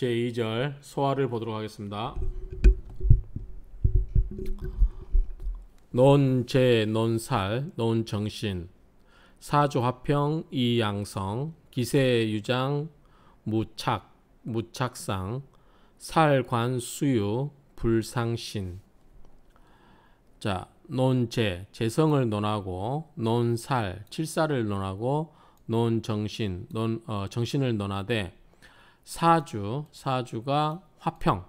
제2절 소화를 보도록 하겠습니다. 논제 논살 논정신 사조화평 이양성 기세유장 무착 무착상 살관수유 불상신 자 논제 재성을 논하고 논살 칠살을 논하고 논정신 논 어, 정신을 논하되 사주, 사주가 화평,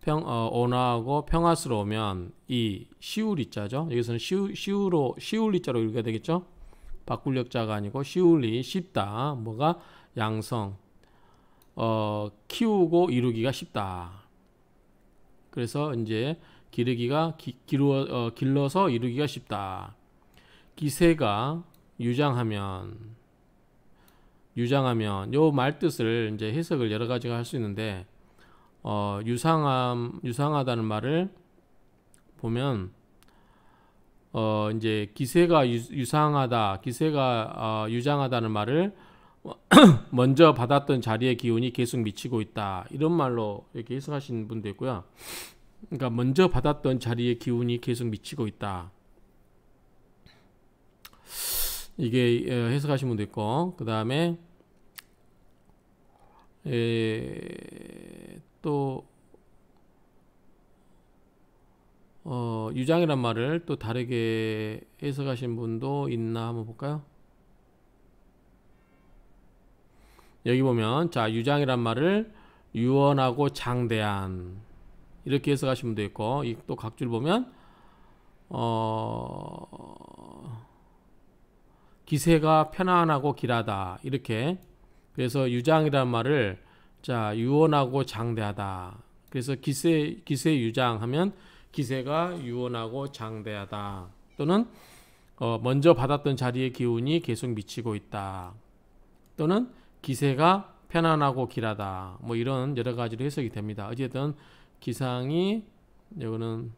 평, 어, 온화하고 평화스러우면 이 시울이자죠. 여기서는 시우, 시우로 시울이자로 읽어야 되겠죠. 바꿀력자가 아니고 시울리 쉽다. 뭐가 양성, 어, 키우고 이루기가 쉽다. 그래서 이제 기르기가 기, 기루 어, 길러서 이루기가 쉽다. 기세가 유장하면 유장하면 요 말뜻을 이제 해석을 여러 가지가 할 수 있는데 어, 유상함 유상하다는 말을 보면 어, 이제 기세가 유, 상하다 기세가 어, 유장하다는 말을 먼저 받았던 자리의 기운이 계속 미치고 있다 이런 말로 이렇게 해석하시는 분도 있고요. 그러니까 먼저 받았던 자리의 기운이 계속 미치고 있다. 이게 해석하신 분도 있고 그 다음에 또 어, 유장이란 말을 또 다르게 해석하신 분도 있나 한번 볼까요? 여기 보면 자 유장이란 말을 유언하고 장대한 이렇게 해석하신 분도 있고 또 각줄 보면 어 기세가 편안하고 길하다 이렇게 그래서 유장이란 말을 자 유원하고 장대하다 그래서 기세 기세 유장하면 기세가 유원하고 장대하다 또는 어, 먼저 받았던 자리의 기운이 계속 미치고 있다 또는 기세가 편안하고 길하다 뭐 이런 여러 가지로 해석이 됩니다 어쨌든 기상이 이거는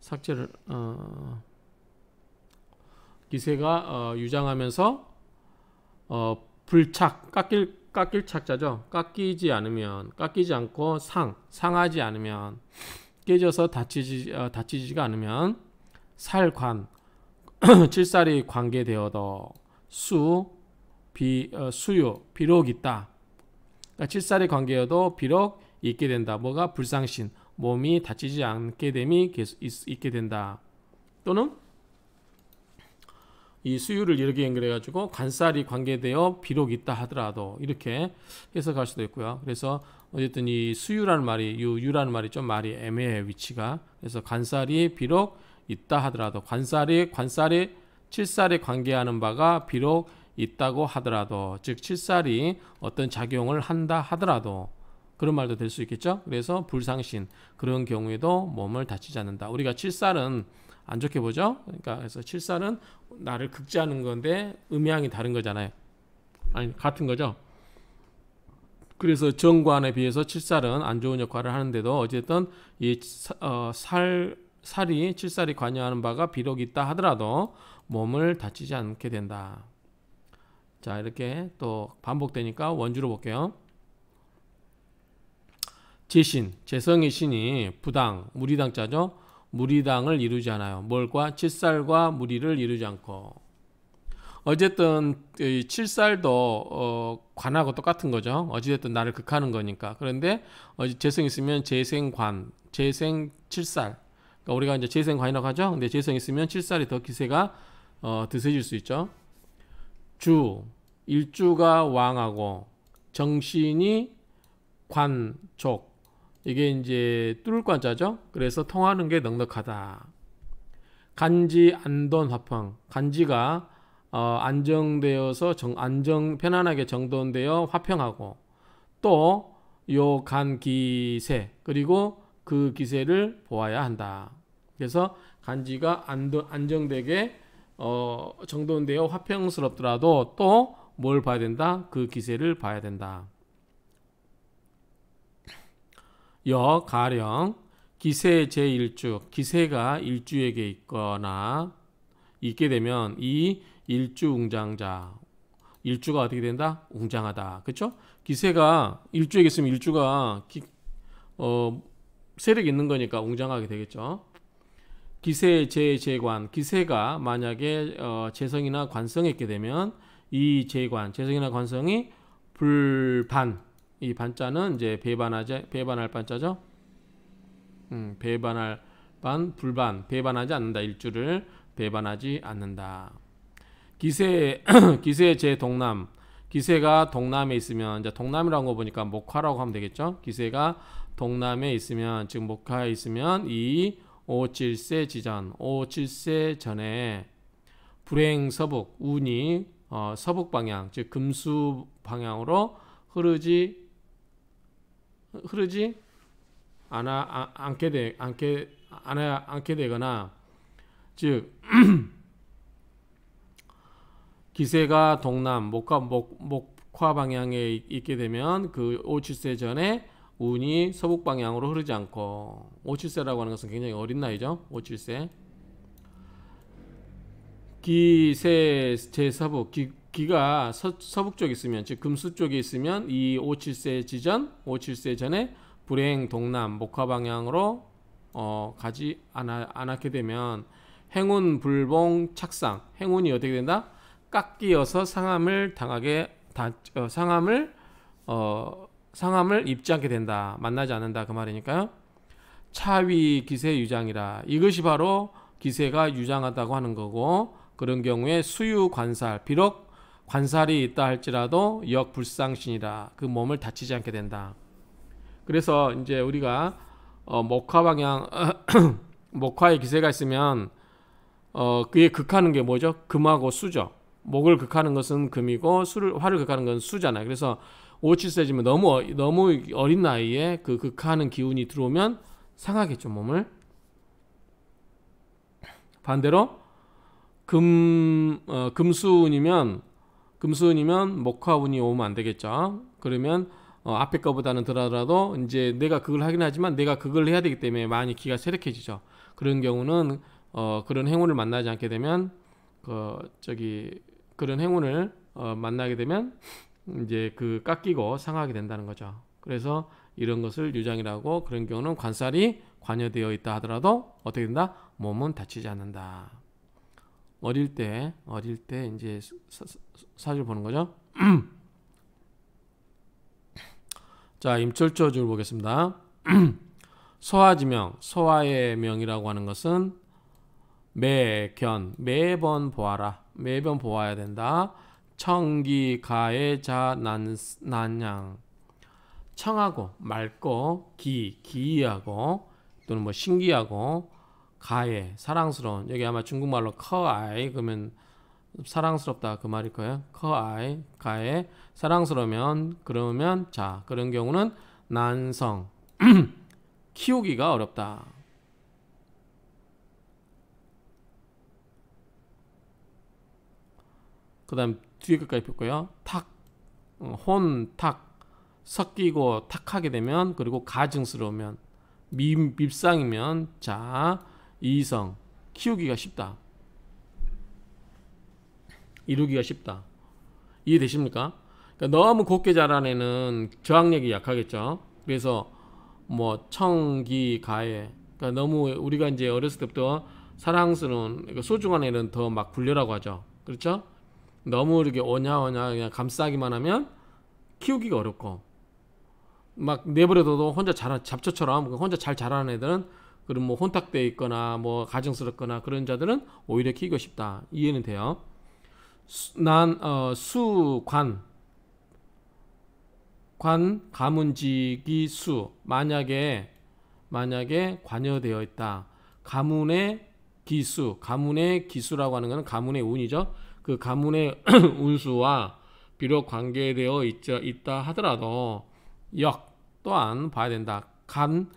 삭제를 어, 기세가 어, 유장하면서 어, 불착 깎일 깎일 착자죠. 깎이지 않으면 깎이지 않고 상 상하지 않으면 깨져서 다치지 어, 다치지가 않으면 살관 칠살이 관계되어도 수 비, 어, 수요 비록 있다. 그러니까 칠살이 관계여도 비록 있게 된다. 뭐가 불상신 몸이 다치지 않게 됨이 계속 있, 있게 된다. 또는 이 수유를 이렇게 연결해 가지고 관살이 관계되어 비록 있다 하더라도 이렇게 해석할 수도 있고요. 그래서 어쨌든 이 수유라는 말이 유, 유라는 말이 좀 말이 애매해 위치가. 그래서 관살이 비록 있다 하더라도 관살이 관살이 칠살에 관계하는 바가 비록 있다고 하더라도 즉 칠살이 어떤 작용을 한다 하더라도 그런 말도 될 수 있겠죠. 그래서 불상신 그런 경우에도 몸을 다치지 않는다. 우리가 칠살은 안 좋게 보죠. 그러니까 그래서 7사는 나를 극제하는 건데 음양이 다른 거잖아요. 아니 같은 거죠. 그래서 정관에 비해서 칠살은 안 좋은 역할을 하는데도 어쨌든 이 어, 살, 이 칠살이 관여하는 바가 비록 있다 하더라도 몸을 다치지 않게 된다. 자 이렇게 또 반복되니까 원주로 볼게요. 제신, 재성의 신이 부당, 무리당자죠. 무리당을 이루지 않아요. 뭘과? 칠살과 무리를 이루지 않고. 어쨌든 칠살도 어, 관하고 똑같은 거죠. 어찌됐든 나를 극하는 거니까. 그런데 어, 재생 있으면 재생관, 재생 칠살. 그러니까 우리가 이제 재생관이라고 하죠. 근데 재생 있으면 칠살이 더 기세가 어, 드세질 수 있죠. 주, 일주가 왕하고 정신이 관족, 이게 이제 뚫을관자죠. 그래서 통하는 게 넉넉하다. 간지 안돈 화평. 간지가 어, 안정되어서 정, 안정 편안하게 정돈되어 화평하고 또 요간 기세 그리고 그 기세를 보아야 한다. 그래서 간지가 안도, 안정되게 어, 정돈되어 화평스럽더라도 또 뭘 봐야 된다? 그 기세를 봐야 된다. 여 가령 기세 제일주 기세가 일주에게 있거나 있게 되면 이 일주 웅장자 일주가 어떻게 된다? 웅장하다. 그렇죠? 기세가 일주에게 있으면 일주가 기, 어, 세력이 있는 거니까 웅장하게 되겠죠. 기세 제제관 기세가 만약에 어, 재성이나 관성이 있게 되면 이재관 재성이나 관성이 불반 이 반자는 이제 배반하지 배반할 반자죠. 음, 배반할 반 불반 배반하지 않는다 일주를 배반하지 않는다. 기세 기세 제 동남 기세가 동남에 있으면 이제 동남이라는 거 보니까 목화라고 하면 되겠죠. 기세가 동남에 있으면 즉 목화에 있으면 이 5,7세 지전 5,7세 전에 불행 서북 운이 어, 서북 방향 즉 금수 방향으로 흐르지 흐르지 않아 아, 않게 되 않게 안아 않게 되거나 즉 기세가 동남 목화 목, 목화 방향에 있게 되면 그 오칠세 전에 운이 서북 방향으로 흐르지 않고 오칠세라고 하는 것은 굉장히 어린 나이죠. 오칠세 기세 제사부 기, 기가 서, 북쪽에 있으면 즉 금수 쪽에 있으면 이 57세 지전 57세 전에 불행 동남 목화 방향으로 어, 가지 않아, 않게 되면 행운 불봉 착상 행운이 어떻게 된다 깎이어서 상함을 당하게 다, 어, 상함을 어, 상함을 입지 않게 된다 만나지 않는다 그 말이니까요 차위 기세 유장이라 이것이 바로 기세가 유장하다고 하는 거고 그런 경우에 수유 관살 비록 관살이 있다 할지라도 역불상신이라 그 몸을 다치지 않게 된다. 그래서 이제 우리가 어, 목화 방향 목화의 기세가 있으면 어, 그에 극하는 게 뭐죠? 금하고 수죠. 목을 극하는 것은 금이고 수를 화를 극하는 건 수잖아요. 그래서 오칠 세지면 너무 너무 어린 나이에 그 극하는 기운이 들어오면 상하겠죠 몸을. 반대로 금 어, 금수운이면 금수은이면 목화운이 오면 안 되겠죠. 그러면 어, 앞에 거보다는 덜하더라도 이제 내가 그걸 하긴 하지만 내가 그걸 해야 되기 때문에 많이 기가 세력해지죠. 그런 경우는 어, 그런 행운을 만나지 않게 되면 어, 저기 그런 행운을 어, 만나게 되면 이제 그 깎이고 상하게 된다는 거죠. 그래서 이런 것을 유장이라고 그런 경우는 관살이 관여되어 있다 하더라도 어떻게 된다? 몸은 다치지 않는다. 어릴 때 어릴 때 이제 사, 사주 보는 거죠. 자 임철조 줄 보겠습니다. 소화지명 소화의 명이라고 하는 것은 매견 매번 보아라 매번 보아야 된다. 청기 가해자 난 난양 청하고 맑고 기 기이하고 또는 뭐 신기하고 가에 사랑스러운 여기 아마 중국말로 커아이 그러면 사랑스럽다 그 말일 거예요. 커아이 가에 사랑스러우면 그러면 자 그런 경우는 난성 키우기가 어렵다. 그 다음 뒤에 끝까지 폈고요. 탁, 어, 혼, 탁, 섞이고 탁하게 되면 그리고 가증스러우면 밉상이면 자 이성 키우기가 쉽다. 이루기가 쉽다. 이해되십니까? 그러니까 너무 곱게 자란 애는 저항력이 약하겠죠. 그래서 뭐 청기 가에 그러니까 너무 우리가 이제 어렸을 때부터 사랑스러운 그러니까 소중한 애는 더 막굴려라고 하죠. 그렇죠? 너무 이렇게 오냐오냐 그냥 감싸기만 하면 키우기가 어렵고 막 내버려둬도 혼자 자잘 잡초처럼 혼자 잘 자라는 애들은 그럼 뭐 혼탁돼 있거나 뭐 가정스럽거나 그런 자들은 오히려 키우고 싶다. 이해는 돼요. 난 어, 수관 관 가문직이 수 만약에 만약에 관여되어 있다. 가문의 기수 가문의 기수라고 하는 것은 가문의 운이죠. 그 가문의 운수와 비록 관계되어 있자, 있다 하더라도 역 또한 봐야 된다. 간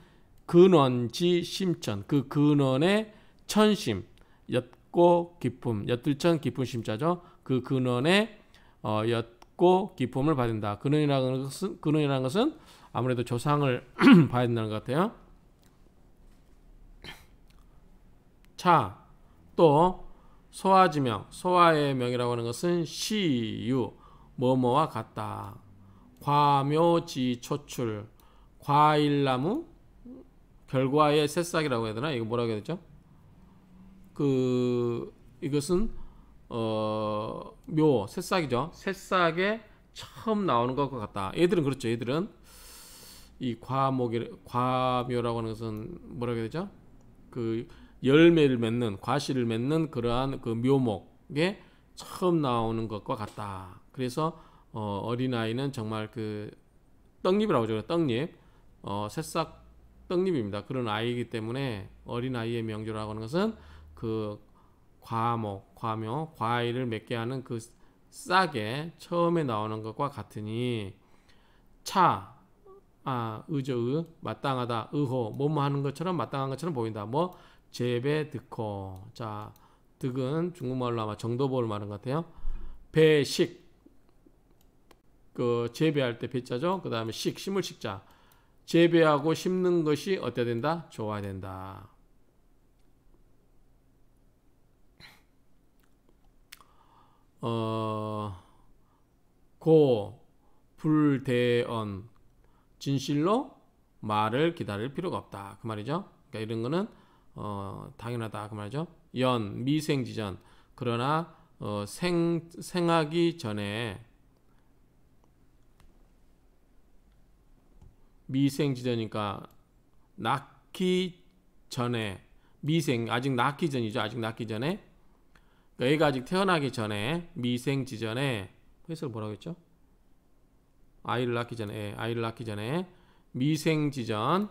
근원지 심천 그 근원의 천심 엿고 기품 엿들천 기품 심자죠 그 근원의 어, 엿고 기품을 받는다 근원이라는 것은 근원이라는 것은 아무래도 조상을 봐야 된다는 것 같아요 자또 소화지명 소화의 명이라고 하는 것은 시유 뭐뭐와 같다 과묘지 초출 과일나무 결과의 새싹이라고 해야 되나? 이거 뭐라고 해야 되죠? 그 이것은 어, 묘 새싹이죠. 새싹에 처음 나오는 것과 같다. 얘들은 그렇죠. 얘들은 이 과목이 과묘라고 하는 것은 뭐라고 해야 되죠? 그 열매를 맺는 과실을 맺는 그러한 그 묘목에 처음 나오는 것과 같다. 그래서 어, 어린아이는 정말 그 떡잎이라고 하죠. 떡잎. 어, 새싹 떡잎입니다. 그런 아이이기 때문에 어린 아이의 명조라고 하는 것은 그 과목, 과묘, 과일을 맺게 하는 그 싹에 처음에 나오는 것과 같으니 차, 아, 의저의, 마땅하다, 의호, 뭐뭐 하는 것처럼 마땅한 것처럼 보인다. 뭐 재배, 득호. 자, 득은 중국말로 아마 정도보를 말한 것 같아요. 배식, 그 재배할 때 배자죠. 그 다음에 식, 심을 식자. 재배하고 심는 것이 어때야 된다? 좋아야 된다. 어, 고, 불대언, 진실로 말을 기다릴 필요가 없다. 그 말이죠. 그러니까 이런 거는, 어, 당연하다. 그 말이죠. 연, 미생지전. 그러나, 어, 생, 생하기 전에 미생지대니까 낳기 전에 미생 아직 낳기 전이죠. 아직 낳기 전에 그러니까 애가 아직 태어나기 전에 미생지전에 회사 뭐라고 했죠? 아이를 낳기 전에 예, 아이를 낳기 전에 미생지전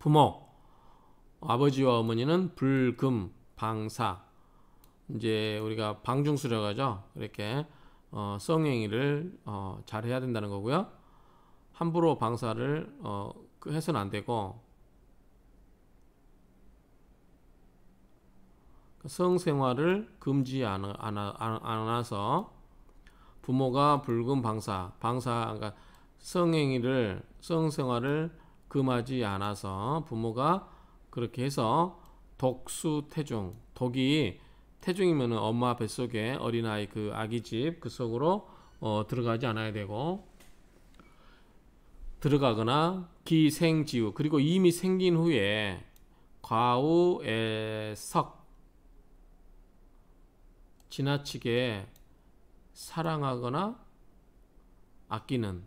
부모 아버지와 어머니는 불금 방사 이제 우리가 방중수라고 죠 이렇게 어, 성행위를 어, 잘 해야 된다는 거고요. 함부로 방사를 어, 그 해서는 안 되고 그 성생활을 금지 안, 안, 안, 서 부모가 불금 방사, 방사 그러니까 성행위를 성생활을 금하지 않아서 부모가 그렇게 해서 독수태중 독이 태중이면은 엄마 뱃속에 어린아이 그 아기집 그 속으로 어, 들어가지 않아야 되고 들어가거나 기생지우 그리고 이미 생긴 후에 과우에석 지나치게 사랑하거나 아끼는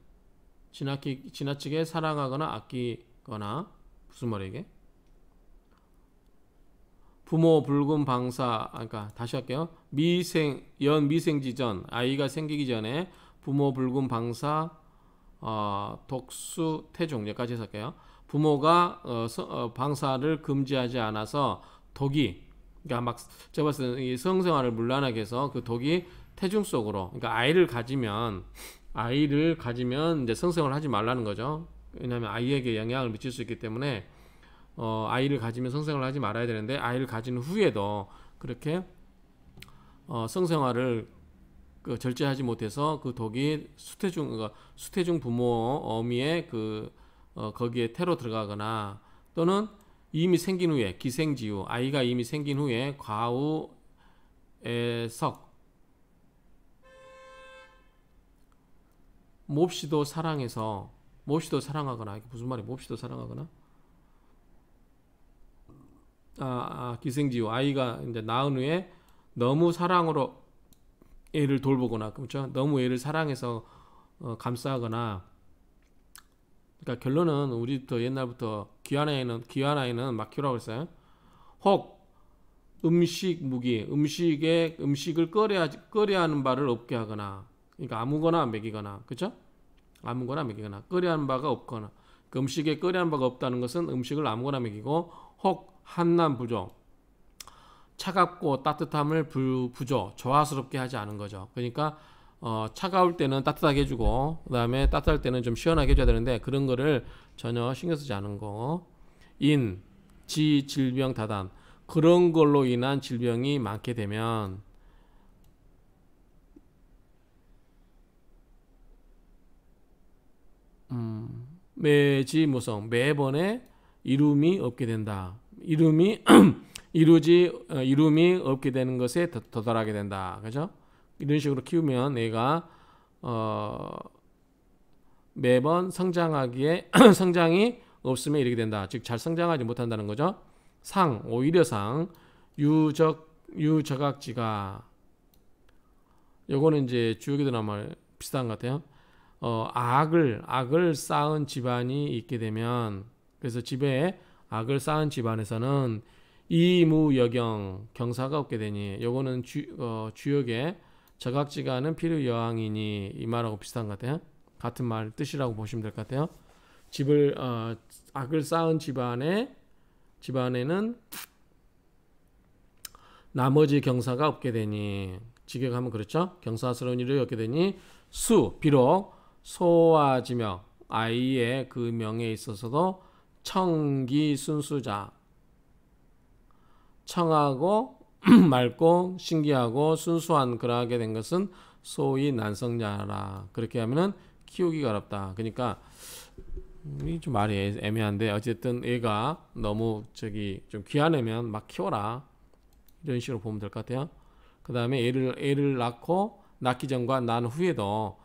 지나치, 지나치게 사랑하거나 아끼거나 무슨 말이게? 부모 붉은 방사 아까 그러니까 다시 할게요. 미생 연 미생지 전 아이가 생기기 전에 부모 붉은 방사 어, 독수 태종 여기까지 해서 할게요. 부모가 어, 서, 어, 방사를 금지하지 않아서 독이 그러니까 막 제가 봤을 때 성생활을 물란하게 해서 그 독이 태중 속으로 그러니까 아이를 가지면 아이를 가지면 이제 성생활을 하지 말라는 거죠. 왜냐하면 아이에게 영향을 미칠 수 있기 때문에 어, 아이를 가지면 성생활을 하지 말아야 되는데 아이를 가진 후에도 그렇게 어, 성생활을 그 절제하지 못해서 그 독이 수태중 그러니까 수태중 부모 어미의 그 어, 거기에 태로 들어가거나 또는 이미 생긴 후에 기생지후 아이가 이미 생긴 후에 과우에석 몹시도 사랑해서 몹시도 사랑하거나 이게 무슨 말이 몹시도 사랑하거나 아, 아 기생지우 아이가 이제 낳은 후에 너무 사랑으로 애를 돌보거나 그렇죠. 너무 애를 사랑해서 어, 감싸거나 그러니까 결론은 우리부터 옛날부터 귀한 아이는 귀한 아이는 막히라고 했어요. 혹 음식 무기 음식에 음식을 끓여 끓여 하는 바를 없게 하거나 그러니까 아무거나 먹이거나 그렇죠? 아무거나 먹이거나 끓여 하는 바가 없거나 그 음식에 끓여 하는 바가 없다는 것은 음식을 아무거나 먹이고 혹 한남 부조 차갑고 따뜻함을 부, 부조 저하스럽게 하지 않은 거죠. 그러니까 어, 차가울 때는 따뜻하게 해주고 그 다음에 따뜻할 때는 좀 시원하게 해줘야 되는데 그런 거를 전혀 신경 쓰지 않은 거. 인, 지, 질병, 다단 그런 걸로 인한 질병이 많게 되면 음, 매지 무성 매번에 이름이 없게 된다. 이름이 이루지 어, 이름이 없게 되는 것에 도달하게 된다. 그죠? 이런 식으로 키우면 얘가 어, 매번 성장하기에 성장이 없으면 이렇게 된다. 즉 잘 성장하지 못한다는 거죠. 상 오히려 상 유적 유저각지가 요거는 이제 주역에도 아마 비슷한 것 같아요. 어, 악을 악을 쌓은 집안이 있게 되면 그래서 집에 악을 쌓은 집안에서는 이무여경 경사가 없게 되니 요거는 주, 어, 역에 저각지가 않은 필요 여항이니 이 말하고 비슷한 것 같아요. 같은 말 뜻이라고 보시면 될 것 같아요. 집을 어, 악을 쌓은 집안에 집안에는 나머지 경사가 없게 되니 직역하면 그렇죠. 경사스러운 일이 없게 되니 수 비록 소아지명 아이의 그 명에 있어서도 청기 순수자 청하고 맑고 신기하고 순수한 그러하게 된 것은 소위 난성자라 그렇게 하면은 키우기가 어렵다 그러니까 이 좀 말이 애매한데 어쨌든 얘가 너무 저기 좀 귀한 애면 막 키워라 이런 식으로 보면 될 것 같아요 그 다음에 애를 애를 낳고 낳기 전과 난 후에도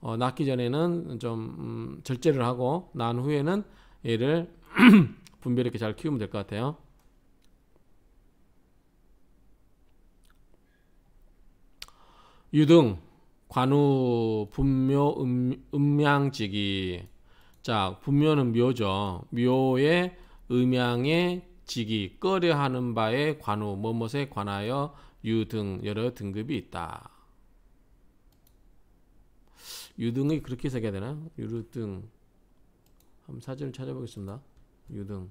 어, 낳기 전에는 좀 음, 절제를 하고 난 후에는 애를 분별 이렇게잘 키우면 될 것 같아요. 유등 관우 분묘 음, 음양지기 자 분묘는 묘죠 묘의 음양의 지기 꺼려하는 바에 관우 뭐뭇에 관하여 유등 여러 등급이 있다 유등이 그렇게 새겨야 되나? 유등 한번 사진을 찾아보겠습니다 유등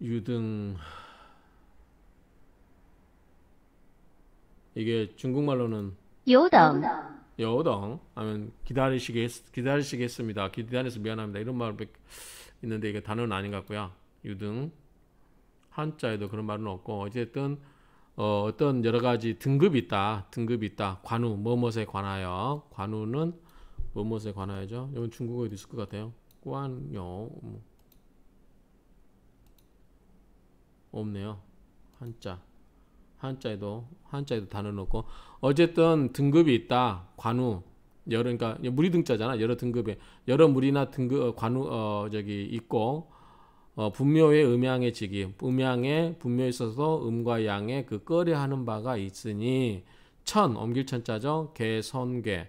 유등 이게 중국말로는 요당 요당 하면 기다리시겠 기다리시겠습니다 기다려서 미안합니다 이런 말 있는데 이게 단어는 아닌 것 같고요 유등 한자에도 그런 말은 없고 어쨌든 어, 어떤 여러 가지 등급이 있다. 등급이 있다. 관우, 뭐뭇에 관하여. 관우는 뭐뭇에 관하여죠. 이건 중국어에도 있을 것 같아요. 관요 없네요. 한자. 한자에도 한자에도 단어 넣고 어쨌든 등급이 있다. 관우. 여러 그러니까 무리 등자잖아. 여러 등급에 여러 무리나 등급 어, 관우 어 저기 있고 어, 분묘의 음양의 지기, 음양의 분묘에 있어서 음과 양의 그 꺼려하는 바가 있으니 천 엄길 천자죠 개선개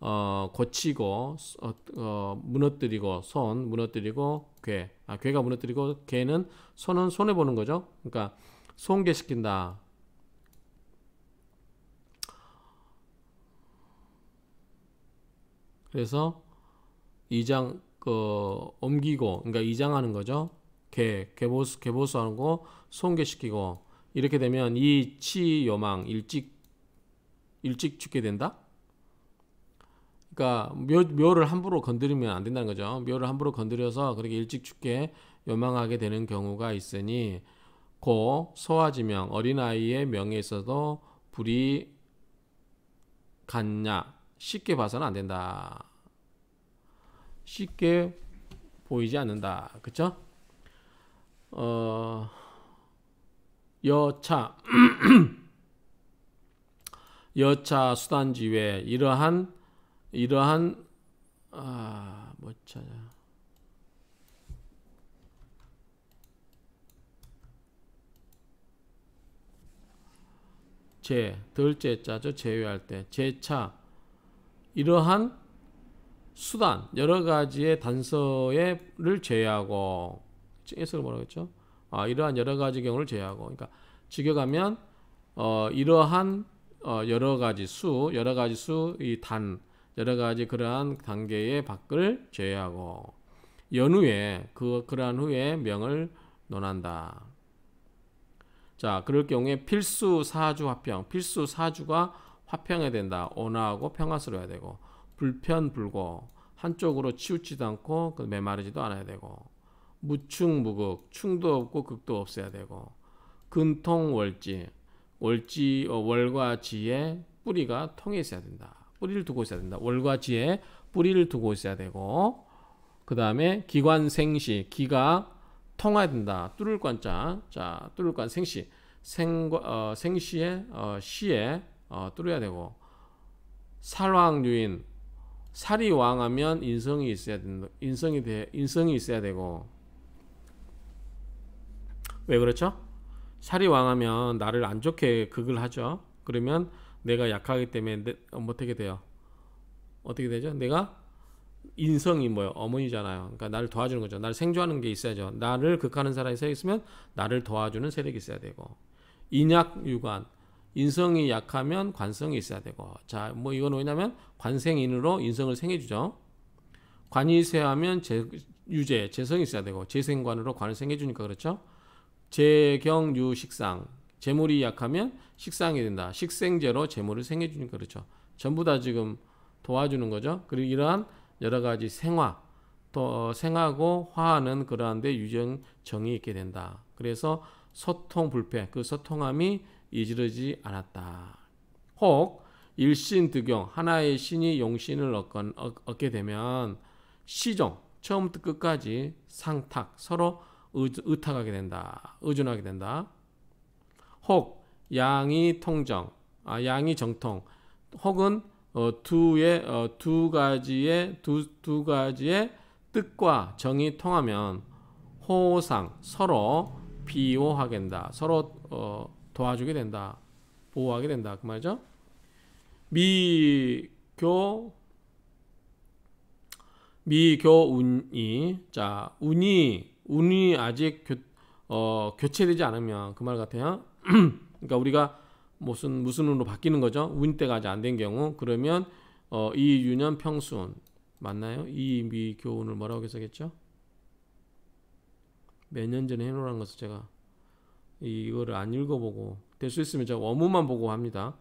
어, 고치고 어, 어, 무너뜨리고 손 무너뜨리고 괴 아, 괴가 무너뜨리고 개는 손은 손해 보는 거죠 그러니까 손괴 시킨다 그래서 이장 그 어, 옮기고 그러니까 이장하는 거죠 개, 개보수, 개보수하는 거, 송개시키고 이렇게 되면 이 치요망 일찍 일찍 죽게 된다. 그러니까 묘, 를 함부로 건드리면 안 된다는 거죠. 묘를 함부로 건드려서 그렇게 일찍 죽게 요망하게 되는 경우가 있으니 고소화지명 어린아이의 명에 있어도 불이 갔냐 쉽게 봐서는 안 된다. 쉽게 보이지 않는다. 그쵸? 어, 여차 여차 수단지 외 이러한 이러한 아못 뭐 찾아 제 덜째 자죠 제외할 때 제차 이러한 수단 여러 가지의 단서를 제외하고 해석을 뭐라고 했죠? 아, 이러한 여러 가지 경우를 제외하고 그러니까 지겨가면 어, 이러한 어, 여러 가지 수, 여러 가지 수이 단, 여러 가지 그러한 단계의 밖을 제외하고 연후에 그 그러한 후에 명을 논한다. 자, 그럴 경우에 필수 사주 화평, 필수 사주가 화평해야 된다. 온화하고 평화스러워야 되고 불편불고 한쪽으로 치우치지 않고 그 메마르지도 않아야 되고 무충무극 충도 없고 극도 없어야 되고 근통월지 월지 어, 월과 지의 뿌리가 통해 있어야 된다. 뿌리를 두고 있어야 된다. 월과 지에 뿌리를 두고 있어야 되고 그 다음에 기관생시 기가 통해야 된다. 뚫을 관자 자 뚫을 관 생시 생과 어, 생시에 어, 시에 어, 뚫어야 되고 살왕유인 살이 왕하면 인성이 있어야 된다. 인성이 돼 인성이 있어야 되고 왜 그렇죠? 살이 왕하면 나를 안 좋게 극을 하죠. 그러면 내가 약하기 때문에 내, 어떻게 돼요? 어떻게 되죠? 내가 인성이 뭐예요? 어머니잖아요. 그러니까 나를 도와주는 거죠. 나를 생존하는 게 있어야죠. 나를 극하는 사람이 서 있으면 나를 도와주는 세력이 있어야 되고 인약 유관 인성이 약하면 관성이 있어야 되고 자뭐 이건 뭐냐면 관생인으로 인성을 생해주죠. 관이 세하면 제, 유재 재성이 있어야 되고 재생관으로 관을 생해주니까 그렇죠. 재경유 식상 재물이 약하면 식상이 된다. 식생제로 재물을 생해 주는 그렇죠. 전부 다 지금 도와주는 거죠. 그리고 이러한 여러 가지 생화 또 어, 생하고 화하는 그러한 데 유정 정이 있게 된다. 그래서 소통 불패 그 소통함이 이지르지 않았다. 혹 일신 득용 하나의 신이 용신을 얻건, 얻, 얻게 되면 시종 처음부터 끝까지 상탁 서로 의탁하게 된다. 의존하게 된다. 혹 양이 통정, 아 양이 정통, 혹은 어, 두의 어, 두 가지의 두, 두 가지의 뜻과 정이 통하면 호상 서로 비호하게 된다. 서로 어, 도와주게 된다. 보호하게 된다. 그 말이죠. 미교 미교운이 자 운이 운이 아직 교, 어, 교체되지 않으면 그 말 같아요. 그러니까 우리가 무슨 무슨 운으로 바뀌는 거죠? 운 때가 아직 안 된 경우 그러면 어, 이유년 평수운 맞나요? 이미교운을 뭐라고 해석했죠? 몇 년 전에 해놓으라는 것을 제가 이거를 안 읽어보고 될 수 있으면 제가 원문만 보고 합니다.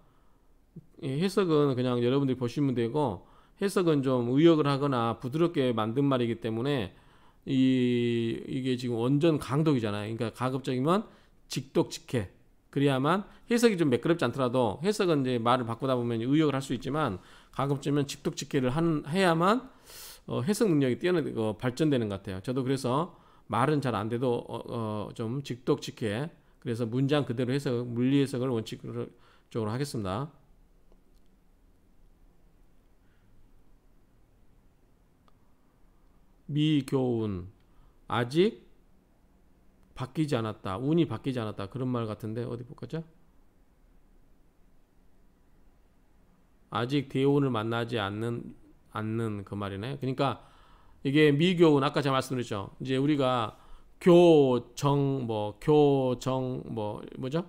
해석은 그냥 여러분들이 보시면 되고 해석은 좀 의역을 하거나 부드럽게 만든 말이기 때문에 이 이게 지금 원전 강독이잖아요. 그러니까 가급적이면 직독 직해 그래야만 해석이 좀 매끄럽지 않더라도 해석은 이제 말을 바꾸다 보면 의역을 할 수 있지만 가급적이면 직독 직해를 한 해야만 어, 해석 능력이 뛰어나 어, 발전되는 것 같아요. 저도 그래서 말은 잘 안 돼도 어, 어, 좀 직독 직해 그래서 문장 그대로 해석 물리 해석을 원칙적으로 하겠습니다. 미교운 아직 바뀌지 않았다. 운이 바뀌지 않았다. 그런 말 같은데 어디 볼까죠? 아직 대운을 만나지 않는 않는 그 말이네. 요 그러니까 이게 미교운 아까 제가 말씀드렸죠. 이제 우리가 교정 뭐 교정 뭐 뭐죠?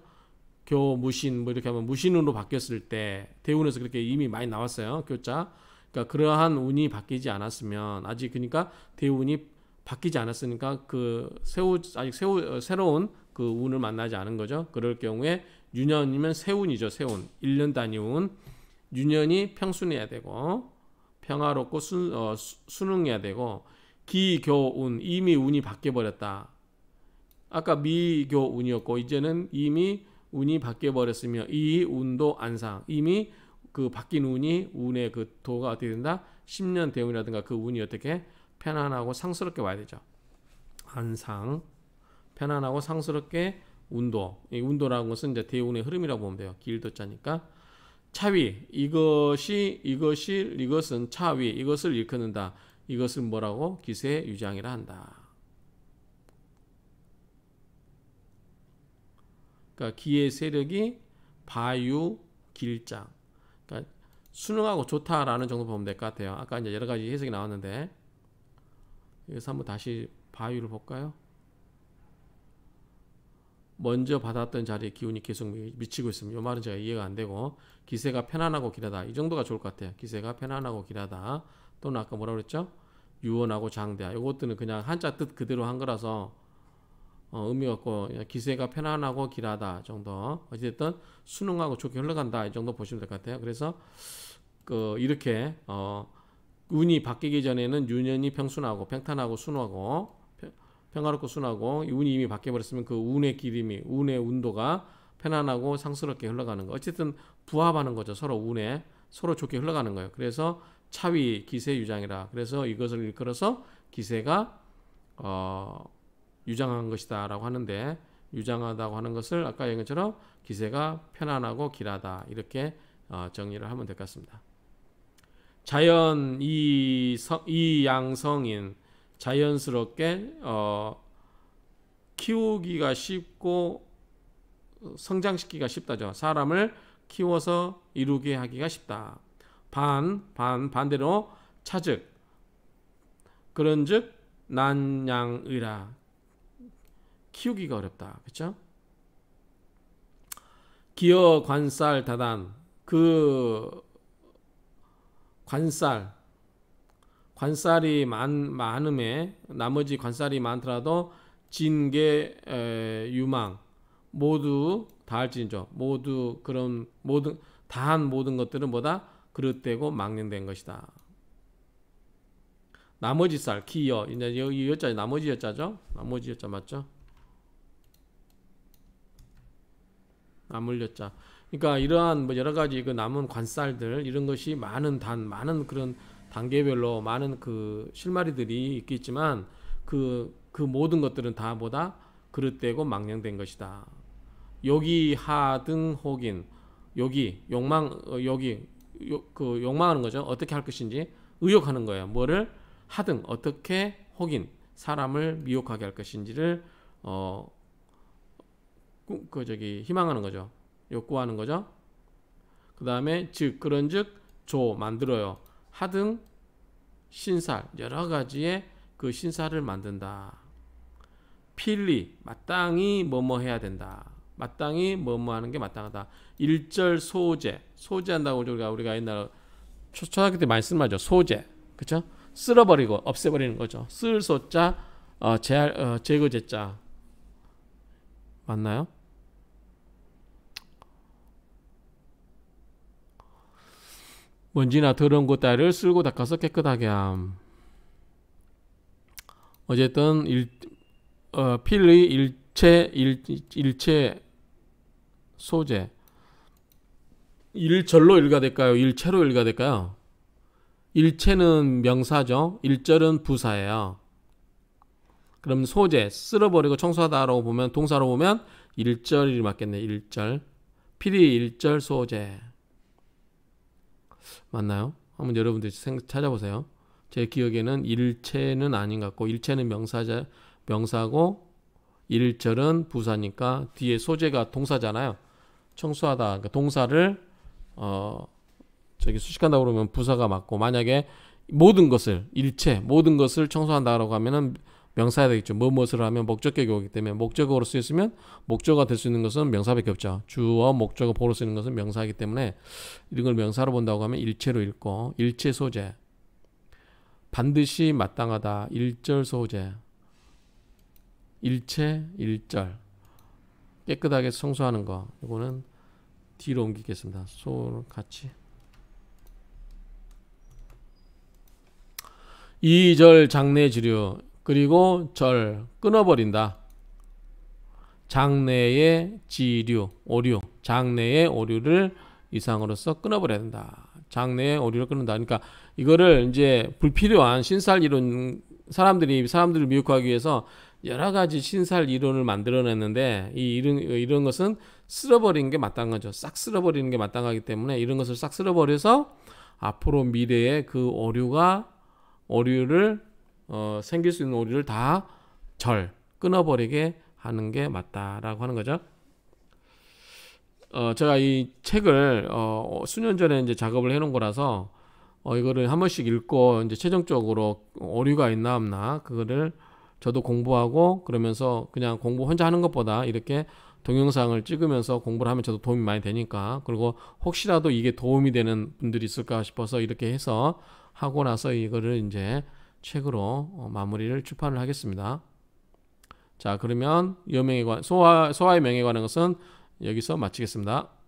교무신 뭐 이렇게 하면 무신으로 바뀌었을 때 대운에서 그렇게 이미 많이 나왔어요. 교자. 그러니까 그러한 운이 바뀌지 않았으면 아직 그러니까 대운이 바뀌지 않았으니까 그 새우 아직 새우 어, 새로운 그 운을 만나지 않은 거죠. 그럴 경우에 유년이면 새운이죠새운 1년 단위운 유년이 평순해야 되고 평화롭고 순, 어, 순응해야 되고 기교운 이미 운이 바뀌어 버렸다. 아까 미교운이었고 이제는 이미 운이 바뀌어 버렸으며 이 운도 안상 이미 그 바뀐 운이 운의 그 도가 어떻게 된다? 10년 대운이라든가 그 운이 어떻게 편안하고 상스럽게 와야 되죠. 안상 편안하고 상스럽게 운도 이 운도라는 것은 이제 대운의 흐름이라고 보면 돼요. 길도자니까 차위 이것이 이것이 이것은 차위 이것을 일컫는다. 이것은 뭐라고 기세 유장이라 한다. 그러니까 기의 세력이 바유 길장 수능하고 좋다라는 정도 보면 될 것 같아요. 아까 이제 여러 가지 해석이 나왔는데 여기서 한번 다시 바위를 볼까요? 먼저 받았던 자리에 기운이 계속 미치고 있습니다. 이 말은 제가 이해가 안 되고 기세가 편안하고 길하다 이 정도가 좋을 것 같아요. 기세가 편안하고 길하다 또는 아까 뭐라 그랬죠? 유언하고 장대 이것들은 그냥 한자 뜻 그대로 한 거라서 어, 의미없고 기세가 편안하고 길하다 정도 어찌됐든 수능하고 좋게 흘러간다 이 정도 보시면 될 것 같아요 그래서 그 이렇게 어, 운이 바뀌기 전에는 유년이 평순하고 평탄하고 순하고 평화롭고 순하고 운이 이미 바뀌어버렸으면 그 운의 기임이 운의 운도가 편안하고 상스럽게 흘러가는 거 어쨌든 부합하는 거죠 서로 운에 서로 좋게 흘러가는 거예요 그래서 차위 기세 유장이라 그래서 이것을 일컬어서 기세가 어 유장한 것이다라고 하는데 유장하다고 하는 것을 아까 얘기한 것처럼 기세가 편안하고 길하다 이렇게 어, 정리를 하면 될 것 같습니다. 자연 이, 성, 이 양성인 자연스럽게 어, 키우기가 쉽고 성장시키기가 쉽다죠. 사람을 키워서 이루게 하기가 쉽다. 반, 반, 반대로 차즉, 그런즉 난양의라. 키우기가 어렵다. 그렇죠? 기어 관살 다단 그 관살 관살이 많, 많음에 나머지 관살이 많더라도 진계 유망 모두 다할진저 모두 그런 모든 다한 모든 것들은 뭐다 그릇되고 망령된 것이다. 나머지 쌀 기여 이제 여기 여자 나머지 여자죠? 나머지 여자 맞죠? 물렸자. 그러니까 이러한 뭐 여러 가지 그 남은 관살들 이런 것이 많은 단 많은 그런 단계별로 많은 그 실마리들이 있겠지만 그그 그 모든 것들은 다보다 그릇되고 망령된 것이다. 여기 하등 혹인 여기 욕망 어, 여기 그 욕망하는 거죠. 어떻게 할 것인지 의욕하는 거예요. 뭐를 하등 어떻게 혹인 사람을 미혹하게 할 것인지를 어그 저기 희망하는 거죠. 욕구하는 거죠. 그 다음에 즉 그런즉 조 만들어요. 하등 신살 여러 가지의 그 신사를 만든다. 필리 마땅히 뭐뭐 해야 된다. 마땅히 뭐뭐 하는 게 마땅하다. 일절 소재 소재 한다고 우리가 우리가 옛날 초, 등학교때 많이 쓴 말이죠. 소재 그렇죠? 쓸어버리고 없애버리는 거죠. 쓸 소자 어, 제, 어, 제거 제자 맞나요? 먼지나 더러운 곳 그 따위를 쓸고 닦아서 깨끗하게 함. 어쨌든 일, 어, 필의 일체 일, 일체 소재 일절로 읽어될까요? 일체로 읽어될까요? 일체는 명사죠. 일절은 부사예요. 그럼 소재 쓸어버리고 청소하다라고 보면 동사로 보면 일절이 맞겠네. 일절 필이 일절 소재 맞나요? 한번 여러분들 생, 찾아보세요. 제 기억에는 일체는 아닌 것 같고 일체는 명사자 명사고 일절은 부사니까 뒤에 소재가 동사잖아요. 청소하다 그러니까 동사를 어 저기 수식한다 그러면 부사가 맞고 만약에 모든 것을 일체 모든 것을 청소한다라고 하면은 명사해야 되겠죠. 뭐 무엇을 하면 목적격이 기 때문에 목적어로 쓰였으면 목적어가 될 수 있는 것은 명사밖에 없죠. 주어, 목적어, 보로 쓰는 것은 명사이기 때문에 이걸 명사로 본다고 하면 일체로 읽고 일체 소재 반드시 마땅하다 일절 소재 일체 일절 깨끗하게 청소하는 거 이거는 뒤로 옮기겠습니다. 소 같이 2절 장례 지류 그리고 절 끊어버린다. 장내의 지류, 오류, 장내의 오류를 이상으로서 끊어버려야 된다. 장내의 오류를 끊는다. 그러니까 이거를 이제 불필요한 신살 이론 사람들이 사람들을 미혹하기 위해서 여러 가지 신살 이론을 만들어냈는데 이 이런 이런 것은 쓸어버리는 게 마땅한 거죠. 싹 쓸어버리는 게 마땅하기 때문에 이런 것을 싹 쓸어버려서 앞으로 미래의 그 오류가 오류를 어, 생길 수 있는 오류를 다 절 끊어버리게 하는 게 맞다라고 하는 거죠. 어, 제가 이 책을 어, 어, 수년 전에 이제 작업을 해놓은 거라서 어, 이거를 한 번씩 읽고 이제 최종적으로 오류가 있나 없나 그거를 저도 공부하고 그러면서 그냥 공부 혼자 하는 것보다 이렇게 동영상을 찍으면서 공부를 하면 저도 도움이 많이 되니까 그리고 혹시라도 이게 도움이 되는 분들이 있을까 싶어서 이렇게 해서 하고 나서 이거를 이제 책으로 어, 마무리를 출판을 하겠습니다. 자, 그러면 소아, 소아의 명에 관한 것은 여기서 마치겠습니다.